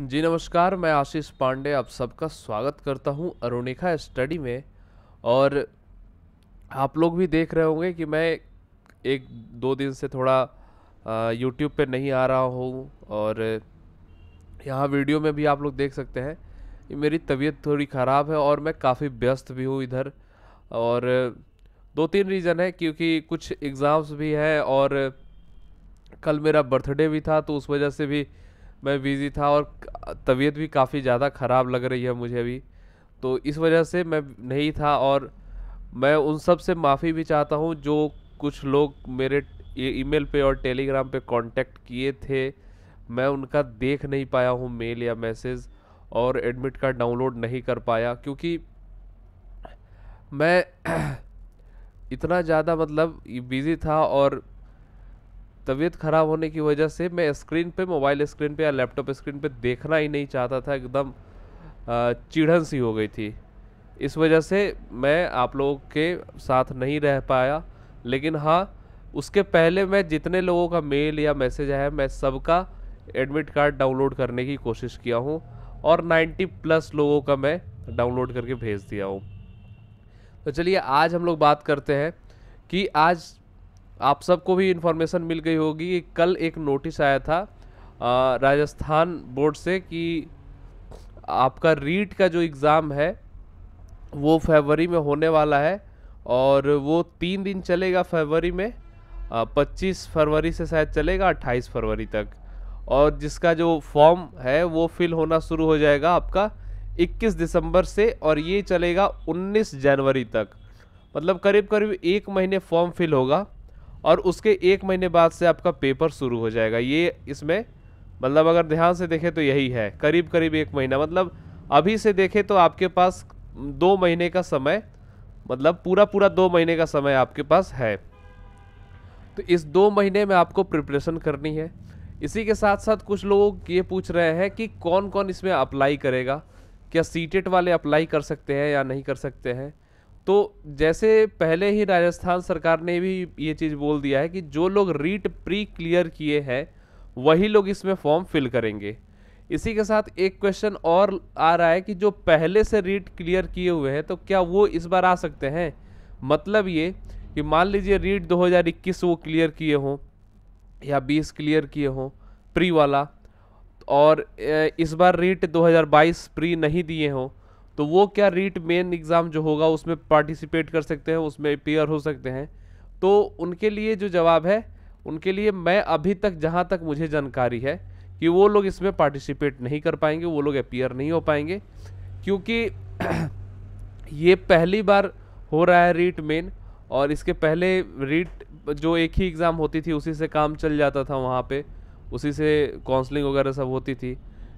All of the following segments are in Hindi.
जी नमस्कार मैं आशीष पांडे आप सबका स्वागत करता हूं अरुणिखा स्टडी में और आप लोग भी देख रहे होंगे कि मैं एक दो दिन से थोड़ा यूट्यूब पे नहीं आ रहा हूं और यहाँ वीडियो में भी आप लोग देख सकते हैं कि मेरी तबीयत थोड़ी ख़राब है और मैं काफ़ी व्यस्त भी हूँ इधर और दो तीन रीज़न है क्योंकि कुछ एग्ज़ाम्स भी हैं और कल मेरा बर्थडे भी था तो उस वजह से भी मैं बिज़ी था और तबीयत भी काफ़ी ज़्यादा ख़राब लग रही है मुझे अभी तो इस वजह से मैं नहीं था और मैं उन सब से माफ़ी भी चाहता हूँ जो कुछ लोग मेरे ईमेल पे और टेलीग्राम पे कांटेक्ट किए थे मैं उनका देख नहीं पाया हूँ मेल या मैसेज और एडमिट कार्ड डाउनलोड नहीं कर पाया क्योंकि मैं इतना ज़्यादा मतलब बिज़ी था और तबीयत ख़राब होने की वजह से मैं स्क्रीन पे मोबाइल स्क्रीन पे या लैपटॉप स्क्रीन पे देखना ही नहीं चाहता था एकदम चिढ़न सी हो गई थी इस वजह से मैं आप लोगों के साथ नहीं रह पाया लेकिन हाँ उसके पहले मैं जितने लोगों का मेल या मैसेज आया मैं सबका एडमिट कार्ड डाउनलोड करने की कोशिश किया हूँ और 90 प्लस लोगों का मैं डाउनलोड करके भेज दिया हूँ तो चलिए आज हम लोग बात करते हैं कि आज आप सबको भी इन्फॉर्मेशन मिल गई होगी कि कल एक नोटिस आया था राजस्थान बोर्ड से कि आपका रीट का जो एग्ज़ाम है वो फरवरी में होने वाला है और वो तीन दिन चलेगा फरवरी में पच्चीस फरवरी से शायद चलेगा अट्ठाईस फरवरी तक और जिसका जो फॉर्म है वो फिल होना शुरू हो जाएगा आपका 21 दिसंबर से और ये चलेगा 19 जनवरी तक मतलब करीब करीब एक महीने फॉर्म फिल होगा और उसके एक महीने बाद से आपका पेपर शुरू हो जाएगा ये इसमें मतलब अगर ध्यान से देखें तो यही है करीब करीब एक महीना मतलब अभी से देखें तो आपके पास दो महीने का समय मतलब पूरा पूरा दो महीने का समय आपके पास है तो इस दो महीने में आपको प्रिपरेशन करनी है इसी के साथ साथ कुछ लोग ये पूछ रहे हैं कि कौन कौन इसमें अप्लाई करेगा क्या सीटेट वाले अप्लाई कर सकते हैं या नहीं कर सकते हैं तो जैसे पहले ही राजस्थान सरकार ने भी ये चीज़ बोल दिया है कि जो लोग रीट प्री क्लियर किए हैं वही लोग इसमें फॉर्म फिल करेंगे इसी के साथ एक क्वेश्चन और आ रहा है कि जो पहले से रीट क्लियर किए हुए हैं तो क्या वो इस बार आ सकते हैं मतलब ये कि मान लीजिए रीट 2021 वो क्लियर किए हों या 20 क्लियर किए हों प्री वाला और इस बार रीट 2022 प्री नहीं दिए हों तो वो क्या रीट मेन एग्ज़ाम जो होगा उसमें पार्टिसिपेट कर सकते हैं उसमें अपेयर हो सकते हैं तो उनके लिए जो जवाब है उनके लिए मैं अभी तक जहाँ तक मुझे जानकारी है कि वो लोग इसमें पार्टिसिपेट नहीं कर पाएंगे वो लोग अपियर नहीं हो पाएंगे क्योंकि ये पहली बार हो रहा है रीट मेन और इसके पहले रीट जो एक ही एग्ज़ाम होती थी उसी से काम चल जाता था वहाँ पे उसी से काउंसलिंग वगैरह सब होती थी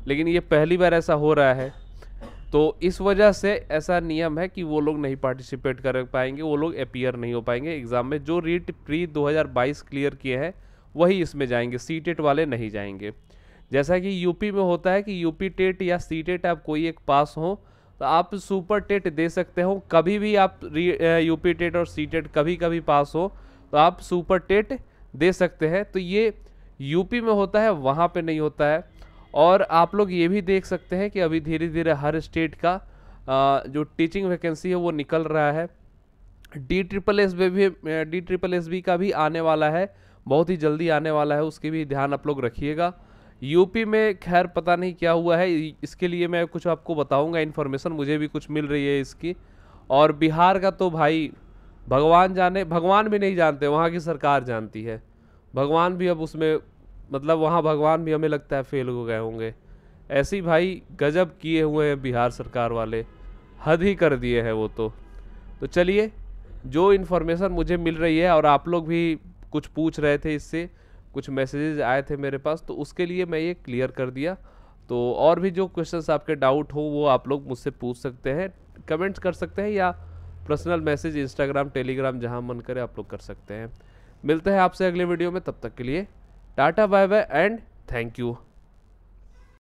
लेकिन ये पहली बार ऐसा हो रहा है तो इस वजह से ऐसा नियम है कि वो लोग नहीं पार्टिसिपेट कर पाएंगे वो लोग अपियर नहीं हो पाएंगे एग्ज़ाम में जो रीट प्री 2022 क्लियर किए हैं वही इसमें जाएंगे सी टेट e वाले नहीं जाएंगे जैसा कि यूपी में होता है कि यूपी टेट e या सी टेट e आप कोई एक पास हो तो आप सुपर टेट दे सकते हो कभी भी आप यूपी टेट और सी टेट कभी कभी पास हो तो आप सुपर टेट दे सकते हैं तो ये यूपी में होता है वहाँ पर नहीं होता है और आप लोग ये भी देख सकते हैं कि अभी धीरे धीरे हर स्टेट का जो टीचिंग वैकेंसी है वो निकल रहा है डी ट्रिपल एस बी भी डी ट्रिपल एस बी का भी आने वाला है बहुत ही जल्दी आने वाला है उसकी भी ध्यान आप लोग रखिएगा यूपी में खैर पता नहीं क्या हुआ है इसके लिए मैं कुछ आपको बताऊंगा इन्फॉर्मेशन मुझे भी कुछ मिल रही है इसकी और बिहार का तो भाई भगवान जाने भगवान भी नहीं जानते वहाँ की सरकार जानती है भगवान भी अब उसमें मतलब वहाँ भगवान भी हमें लगता है फेल हो गए होंगे ऐसी भाई गजब किए हुए हैं बिहार सरकार वाले हद ही कर दिए हैं वो तो तो चलिए जो इन्फॉर्मेशन मुझे मिल रही है और आप लोग भी कुछ पूछ रहे थे इससे कुछ मैसेजेस आए थे मेरे पास तो उसके लिए मैं ये क्लियर कर दिया तो और भी जो क्वेश्चंस आपके डाउट हो वो आप लोग मुझसे पूछ सकते हैं कमेंट्स कर सकते हैं या पर्सनल मैसेज इंस्टाग्राम टेलीग्राम जहाँ मन करे आप लोग कर सकते हैं मिलते हैं आपसे अगले वीडियो में तब तक के लिए Data bye bye and thank you.